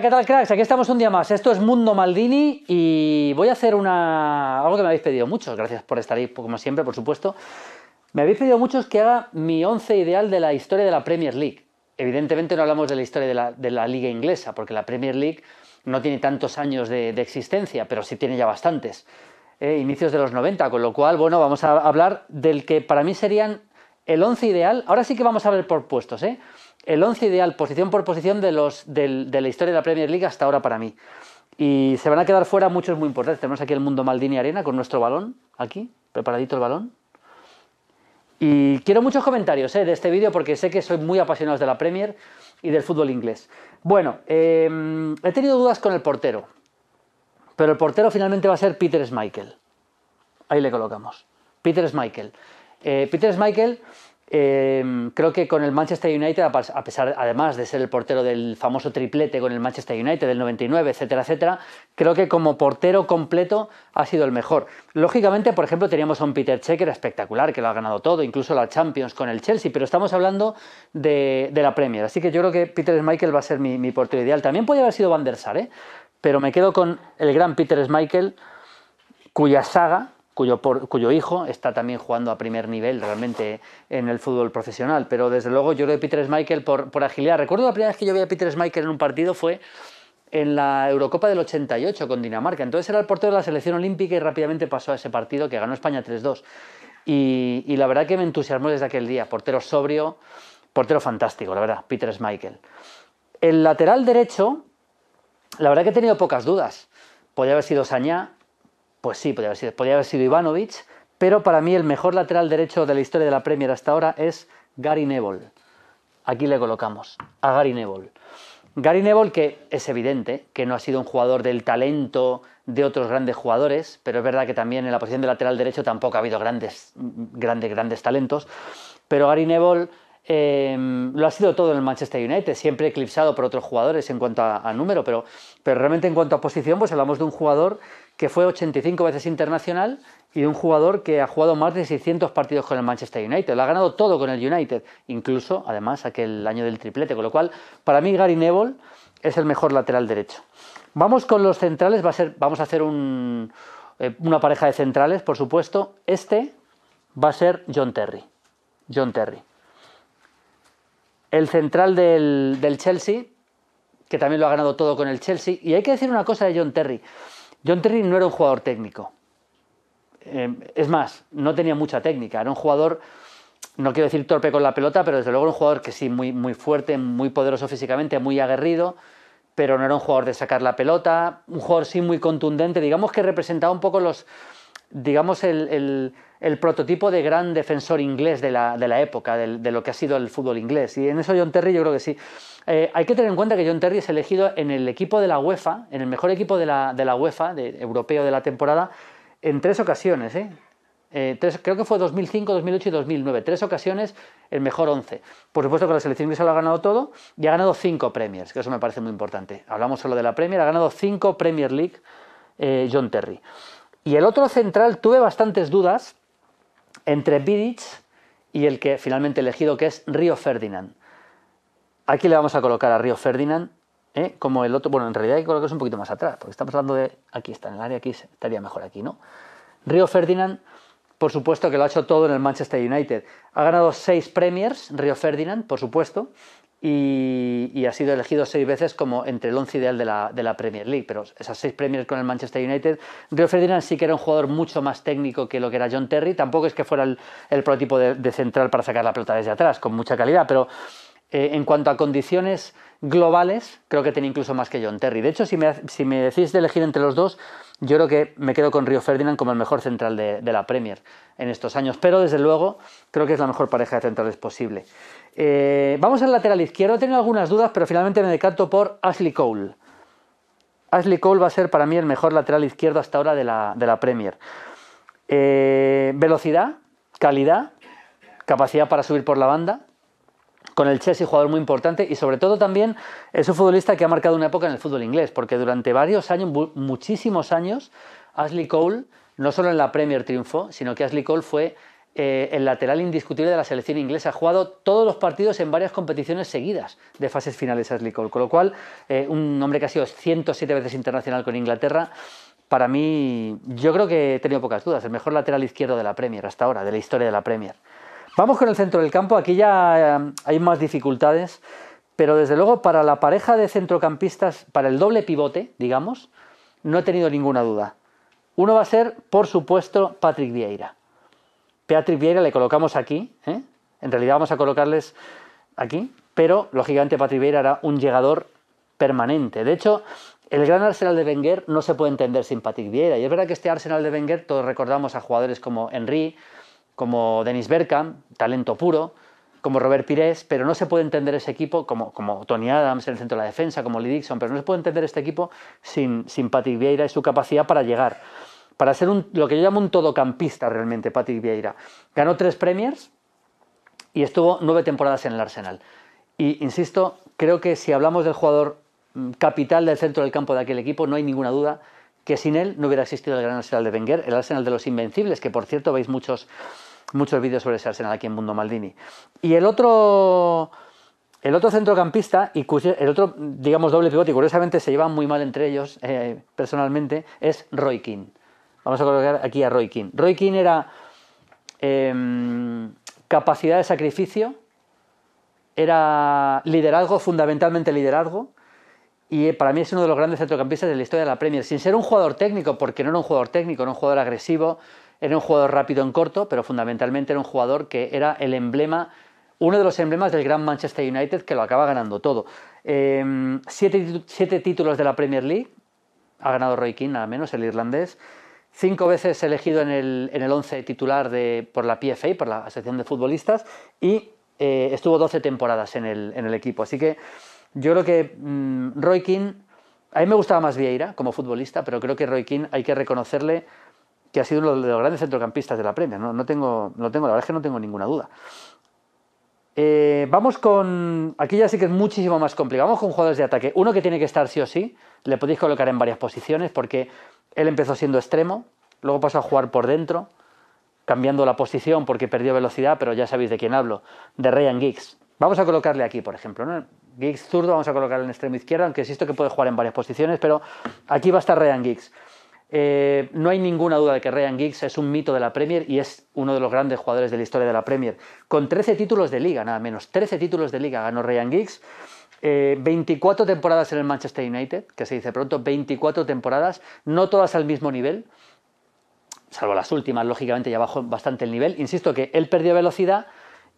¿qué tal, cracks? Aquí estamos un día más. Esto es Mundo Maldini y voy a hacer una... algo que me habéis pedido muchos. Gracias por estar ahí, como siempre, por supuesto. Me habéis pedido muchos que haga mi once ideal de la historia de la Premier League. Evidentemente no hablamos de la historia de la, de la liga inglesa, porque la Premier League no tiene tantos años de, existencia, pero sí tiene ya bastantes. ¿eh? inicios de los 90, con lo cual, bueno, vamos a hablar del que para mí serían el once ideal. Ahora sí que vamos a ver por puestos, ¿eh? el once ideal, posición por posición de, la historia de la Premier League hasta ahora para mí. Y se van a quedar fuera muchos muy importantes. Tenemos aquí el mundo Maldini Arena con nuestro balón, aquí, preparadito el balón. Y quiero muchos comentarios eh, de este vídeo porque sé que soy muy apasionados de la Premier y del fútbol inglés. Bueno, eh, he tenido dudas con el portero, pero el portero finalmente va a ser Peter Schmeichel. Ahí le colocamos. Peter Schmeichel. Eh, Peter Schmeichel Em, creo que con el Manchester United, a pesar, además de ser el portero del famoso triplete con el Manchester United del 99, etcétera, etcétera, creo que como portero completo ha sido el mejor. Lógicamente, por ejemplo, teníamos a un Peter Checker era espectacular, que lo ha ganado todo, incluso la Champions con el Chelsea, pero estamos hablando de, la Premier. Así que yo creo que Peter michael va a ser mi, portero ideal. También podría haber sido Van der Sar, ¿eh? pero me quedo con el gran Peter Schmeichel, cuya saga cuyo, hijo está también jugando a primer nivel realmente en el fútbol profesional. Pero desde luego yo creo que Peter Schmeichel por, agilidad. Recuerdo la primera vez que yo vi a Peter Schmeichel en un partido fue en la Eurocopa del 88 con Dinamarca. Entonces era el portero de la selección olímpica y rápidamente pasó a ese partido que ganó España 3-2. Y, la verdad que me entusiasmó desde aquel día. Portero sobrio, portero fantástico, la verdad, Peter Schmeichel. El lateral derecho, la verdad que he tenido pocas dudas. Podía haber sido Sañá, pues sí, podría haber sido, podría Ivanovic, pero para mí el mejor lateral derecho de la historia de la Premier hasta ahora es Gary Neville. Aquí le colocamos a Gary Neville. Gary Neville, que es evidente que no ha sido un jugador del talento de otros grandes jugadores, pero es verdad que también en la posición de lateral derecho tampoco ha habido grandes, grandes, grandes talentos. Pero Gary Neville eh, lo ha sido todo en el Manchester United, siempre eclipsado por otros jugadores en cuanto a, número, pero, pero realmente en cuanto a posición, pues hablamos de un jugador que fue 85 veces internacional y un jugador que ha jugado más de 600 partidos con el Manchester United. Lo ha ganado todo con el United, incluso, además, aquel año del triplete. Con lo cual, para mí, Gary Neville es el mejor lateral derecho. Vamos con los centrales. Va a ser, vamos a hacer eh, una pareja de centrales, por supuesto. Este va a ser John Terry. John Terry. El central del, del Chelsea, que también lo ha ganado todo con el Chelsea. Y hay que decir una cosa de John Terry. John Terry no era un jugador técnico. Em, es más, no tenía mucha técnica. Era un jugador, no quiero decir torpe con la pelota, pero desde luego era un jugador que sí, muy, muy fuerte, muy poderoso físicamente, muy aguerrido, pero no era un jugador de sacar la pelota. Un jugador sí muy contundente. Digamos que representaba un poco los. Digamos, el el prototipo de gran defensor inglés de la, época, de, lo que ha sido el fútbol inglés. Y en eso John Terry yo creo que sí. Eh, hay que tener en cuenta que John Terry es elegido en el equipo de la UEFA, en el mejor equipo de la, UEFA, europeo de la temporada, en tres ocasiones. ¿eh? Eh, creo que fue 2005, 2008 y 2009. Tres ocasiones, el mejor 11. Por supuesto que la selección inglesa lo ha ganado todo y ha ganado cinco Premiers, que eso me parece muy importante. Hablamos solo de la Premier, ha ganado cinco Premier League John Terry. Y el otro central tuve bastantes dudas entre Vidic y el que finalmente elegido, que es Río Ferdinand. Aquí le vamos a colocar a Río Ferdinand ¿eh? como el otro. Bueno, en realidad hay que colocarse un poquito más atrás, porque estamos hablando de. Aquí está, en el área, aquí estaría mejor aquí, ¿no? Río Ferdinand por supuesto que lo ha hecho todo en el Manchester United. Ha ganado seis Premiers, Rio Ferdinand, por supuesto, y, ha sido elegido seis veces como entre el once ideal de la, Premier League. Pero esas seis Premiers con el Manchester United, Rio Ferdinand sí que era un jugador mucho más técnico que lo que era John Terry. Tampoco es que fuera el, prototipo de, central para sacar la pelota desde atrás, con mucha calidad, pero eh, en cuanto a condiciones globales, creo que tiene incluso más que John Terry. De hecho, si me, decís de elegir entre los dos, yo creo que me quedo con Río Ferdinand como el mejor central de, la Premier en estos años. Pero desde luego, creo que es la mejor pareja de centrales posible. Eh, vamos al lateral izquierdo. He tenido algunas dudas, pero finalmente me decanto por Ashley Cole. Ashley Cole va a ser para mí el mejor lateral izquierdo hasta ahora de la, Premier. Eh, velocidad, calidad, capacidad para subir por la banda, con el Chelsea, jugador muy importante, y sobre todo también es un futbolista que ha marcado una época en el fútbol inglés, porque durante varios años, muchísimos años, Ashley Cole, no solo en la Premier triunfó, sino que Ashley Cole fue eh, el lateral indiscutible de la selección inglesa. Ha jugado todos los partidos en varias competiciones seguidas de fases finales Ashley Cole, con lo cual eh, un hombre que ha sido 107 veces internacional con Inglaterra. Para mí, yo creo que he tenido pocas dudas, el mejor lateral izquierdo de la Premier hasta ahora, de la historia de la Premier. Vamos con el centro del campo, aquí ya eh, hay más dificultades, pero desde luego para la pareja de centrocampistas, para el doble pivote, digamos, no he tenido ninguna duda. Uno va a ser, por supuesto, Patrick Vieira. Patrick Vieira le colocamos aquí, ¿eh? en realidad vamos a colocarles aquí, pero lógicamente Patrick Vieira era un llegador permanente. De hecho, el gran Arsenal de Wenger no se puede entender sin Patrick Vieira. Y es verdad que este Arsenal de Wenger todos recordamos a jugadores como Henry, como Denis Bergkamp, talento puro, como Robert Pires, pero no se puede entender ese equipo, como, como Tony Adams en el centro de la defensa, como Lee Dixon, pero no se puede entender este equipo sin, sin Patrick Vieira y su capacidad para llegar. Para ser un, lo que yo llamo un todocampista realmente, Patrick Vieira. Ganó tres Premiers y estuvo nueve temporadas en el Arsenal. Y insisto, creo que si hablamos del jugador mm, capital del centro del campo de aquel equipo, no hay ninguna duda que sin él no hubiera existido el gran Arsenal de Wenger, el Arsenal de los Invencibles, que por cierto veis muchos muchos vídeos sobre ese Arsenal aquí en Mundo Maldini. Y el otro, el otro centrocampista y el otro, digamos, doble pivote, y curiosamente se llevan muy mal entre ellos eh, personalmente, es Roy King. Vamos a colocar aquí a Roy King. Roy King era em, capacidad de sacrificio, era liderazgo, fundamentalmente liderazgo, y eh, para mí es uno de los grandes centrocampistas de la historia de la Premier, sin ser un jugador técnico, porque no era un jugador técnico, era un jugador agresivo, era un jugador rápido en corto, pero fundamentalmente era un jugador que era el emblema, uno de los emblemas del gran Manchester United que lo acaba ganando todo. Em, siete, siete, títulos de la Premier League, ha ganado Roy Keane, nada menos, el irlandés. Cinco veces elegido en el, en el once titular de, por la PFA, por la Asociación de Futbolistas, y eh, estuvo 12 temporadas en el, en el, equipo. Así que yo creo que mm, Roy Keane, a mí me gustaba más Vieira como futbolista, pero creo que Roy Keane hay que reconocerle que ha sido uno de los grandes centrocampistas de la Premier. No, tengo, no tengo, la verdad es que no tengo ninguna duda. Eh, vamos con. Aquí ya sí que es muchísimo más complicado. Vamos con jugadores de ataque. Uno que tiene que estar sí o sí. Le podéis colocar en varias posiciones porque él empezó siendo extremo, luego pasó a jugar por dentro, cambiando la posición porque perdió velocidad, pero ya sabéis de quién hablo, de Ryan Giggs. Vamos a colocarle aquí, por ejemplo. Giggs zurdo, vamos a colocarle en extremo izquierdo, aunque insisto que puede jugar en varias posiciones, pero aquí va a estar Ryan Giggs. Eh, no hay ninguna duda de que Ryan Giggs es un mito de la Premier y es uno de los grandes jugadores de la historia de la Premier. Con 13 títulos de liga, nada menos. 13 títulos de liga ganó Ryan Giggs. 24 eh, temporadas en el Manchester United, que se dice pronto, 24 temporadas, no todas al mismo nivel, salvo las últimas, lógicamente ya bajó bastante el nivel. Insisto que él perdió velocidad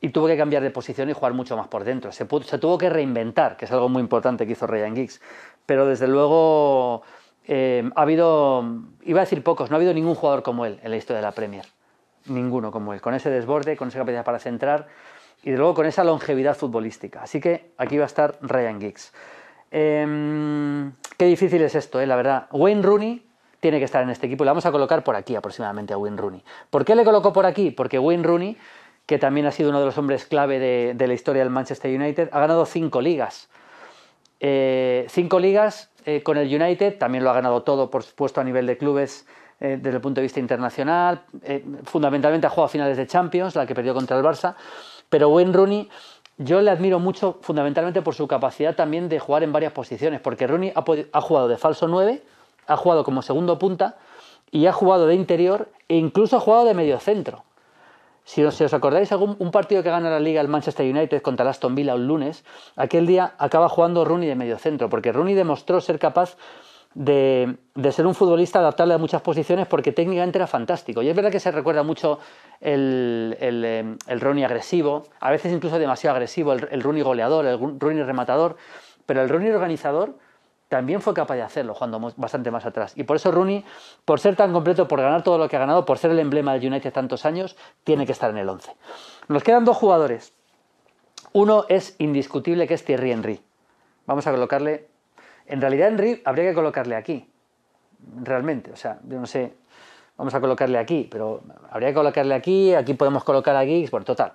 y tuvo que cambiar de posición y jugar mucho más por dentro. Se, se tuvo que reinventar, que es algo muy importante que hizo Ryan Giggs. Pero desde luego eh, ha habido, iba a decir pocos, no ha habido ningún jugador como él en la historia de la Premier. Ninguno como él, con ese desborde, con esa capacidad para centrar y luego con esa longevidad futbolística. Así que aquí va a estar Ryan Giggs. Em, qué difícil es esto, eh, la verdad. Wayne Rooney tiene que estar en este equipo. Le vamos a colocar por aquí aproximadamente a Wayne Rooney. ¿Por qué le colocó por aquí? Porque Wayne Rooney, que también ha sido uno de los hombres clave de, la historia del Manchester United, ha ganado cinco ligas. Eh, cinco ligas eh, con el United, también lo ha ganado todo, por supuesto, a nivel de clubes eh, desde el punto de vista internacional. Eh, fundamentalmente ha jugado finales de Champions, la que perdió contra el Barça. Pero Wayne Rooney, yo le admiro mucho fundamentalmente por su capacidad también de jugar en varias posiciones, porque Rooney ha, ha jugado de falso 9, ha jugado como segundo punta y ha jugado de interior e incluso ha jugado de medio centro. Si os, acordáis, algún, un partido que gana la liga el Manchester United contra el Aston Villa un lunes, aquel día acaba jugando Rooney de centro porque Rooney demostró ser capaz de, ser un futbolista adaptable a muchas posiciones porque técnicamente era fantástico. Y es verdad que se recuerda mucho el, eh, el, Rooney agresivo, a veces incluso demasiado agresivo, el, el Rooney goleador, el Rooney rematador, pero el Rooney organizador también fue capaz de hacerlo jugando bastante más atrás. Y por eso Rooney, por ser tan completo, por ganar todo lo que ha ganado, por ser el emblema del United tantos años, tiene que estar en el 11. Nos quedan dos jugadores. Uno es indiscutible que es Thierry Henry. Vamos a colocarle... En realidad Henry habría que colocarle aquí. Realmente, o sea, yo no sé, vamos a colocarle aquí, pero habría que colocarle aquí, aquí podemos colocar a por bueno, total.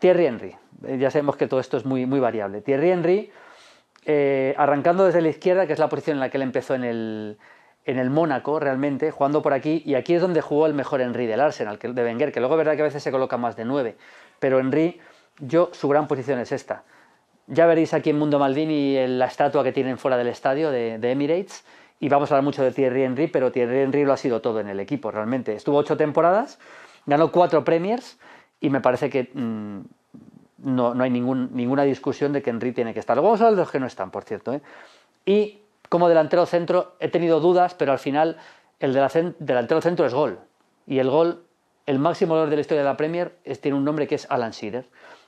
Thierry Henry, eh, ya sabemos que todo esto es muy, muy variable. Thierry Henry eh, arrancando desde la izquierda, que es la posición en la que él empezó en el, en el Mónaco, realmente, jugando por aquí, y aquí es donde jugó el mejor Henry del Arsenal, que, de Wenger, que luego es verdad que a veces se coloca más de nueve, pero Henry, yo, su gran posición es esta. Ya veréis aquí en Mundo Maldini la estatua que tienen fuera del estadio de, Emirates, y vamos a hablar mucho de Thierry Henry, pero Thierry Henry lo ha sido todo en el equipo, realmente. Estuvo ocho temporadas, ganó cuatro Premiers, y me parece que mm, no, hay ninguna discusión de que Henry tiene que estar. Luego vamos a los que no están, por cierto. ¿eh? Y como delantero centro he tenido dudas, pero al final el delantero centro es gol. Y el gol, el máximo gol de la historia de la Premier, es, tiene un nombre que es Alan Shearer.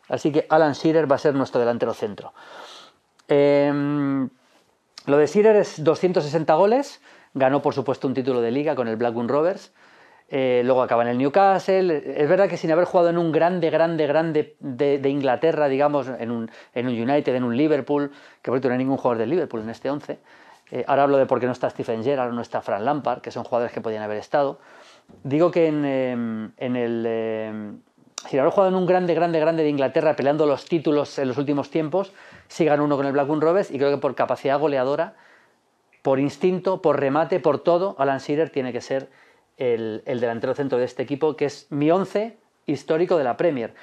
Así que Alan Shearer va a ser nuestro delantero centro. Em, lo de Shearer es 260 goles. Ganó, por supuesto, un título de liga con el Blackburn Rovers. Eh, luego acaba en el Newcastle. Es verdad que sin haber jugado en un grande, grande, grande de, Inglaterra, digamos, en un, United, en un Liverpool, que por cierto no hay ningún jugador del Liverpool en este 11. Eh, ahora hablo de por qué no está Stephen Gerrard, no está Fran Lampard, que son jugadores que podían haber estado. Digo que en, eh, el. sin haber jugado en un grande, grande, grande de Inglaterra, peleando los títulos en los últimos tiempos, sigan uno con el Blackburn Rovers y creo que por capacidad goleadora, por instinto, por remate, por todo, Alan Shearer tiene que ser el, delantero centro de este equipo, que es mi once histórico de la Premier.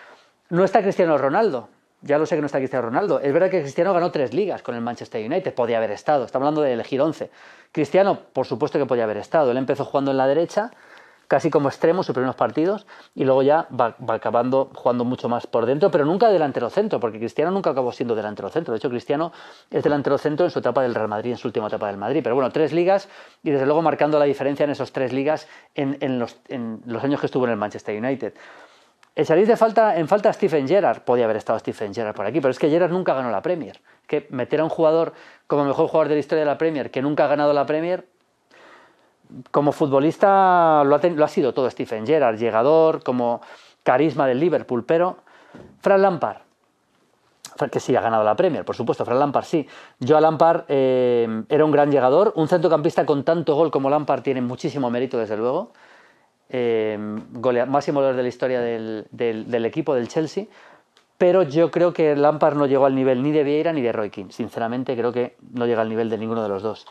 No está Cristiano Ronaldo, ya lo sé que no está Cristiano Ronaldo. Es verdad que Cristiano ganó tres ligas con el Manchester United, podía haber estado. Estamos hablando de elegir once... Cristiano, por supuesto que podía haber estado. Él empezó jugando en la derecha casi como extremo sus primeros partidos y luego ya va, acabando jugando mucho más por dentro, pero nunca delantero centro, porque Cristiano nunca acabó siendo delantero centro. De hecho, Cristiano es delantero centro en su etapa del Real Madrid, en su última etapa del Madrid. Pero bueno, tres ligas y desde luego marcando la diferencia en esos tres ligas en, los, años que estuvo en el Manchester United. Echaréis de falta, en falta a Stephen Gerrard. Podía haber estado Stephen Gerrard por aquí, pero es que Gerrard nunca ganó la Premier. Que meter a un jugador como mejor jugador de la historia de la Premier que nunca ha ganado la Premier como futbolista lo ha, sido todo Stephen Gerrard, llegador, como carisma del Liverpool, pero Fran Lampard, que sí ha ganado la Premier, por supuesto, Fran Lampard sí. Yo a Lampard eh, era un gran llegador, un centrocampista con tanto gol como Lampard tiene muchísimo mérito, desde luego. Eh, máximo de la historia del, equipo del Chelsea, pero yo creo que Lampard no llegó al nivel ni de Vieira ni de Roy King. Sinceramente, creo que no llega al nivel de ninguno de los dos.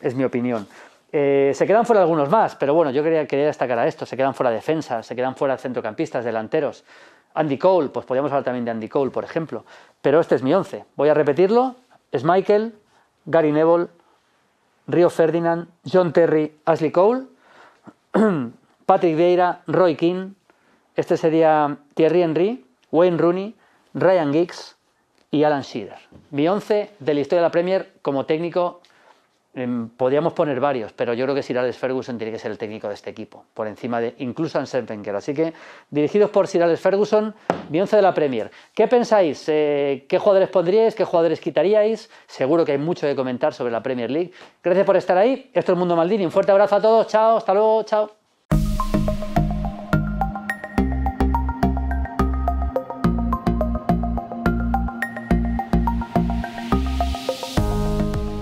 Es mi opinión. Eh, se quedan fuera algunos más, pero bueno, yo quería, destacar a esto. Se quedan fuera defensas, se quedan fuera centrocampistas, delanteros. Andy Cole, pues podríamos hablar también de Andy Cole, por ejemplo. Pero este es mi once. Voy a repetirlo. Es Michael, Gary Neville, Rio Ferdinand, John Terry, Ashley Cole, Patrick Vieira, Roy King. Este sería Thierry Henry, Wayne Rooney, Ryan Giggs y Alan Shearer. Mi once de la historia de la Premier como técnico Em, podríamos poner varios, pero yo creo que Sir Alex Ferguson tiene que ser el técnico de este equipo, por encima de incluso Ansel Wenger. Así que, dirigidos por Sir Alex Ferguson, mi de la Premier. ¿Qué pensáis? Eh, ¿Qué jugadores pondríais? ¿Qué jugadores quitaríais? Seguro que hay mucho que comentar sobre la Premier League. Gracias por estar ahí. Esto es Mundo Maldini. Un fuerte abrazo a todos. Chao. Hasta luego. Chao.